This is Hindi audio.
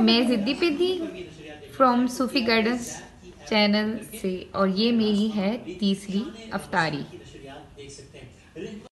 मैं जिद्दी पेदी फ्रॉम सूफी गार्डन्स चैनल से और ये मेरी है तीसरी अफतारी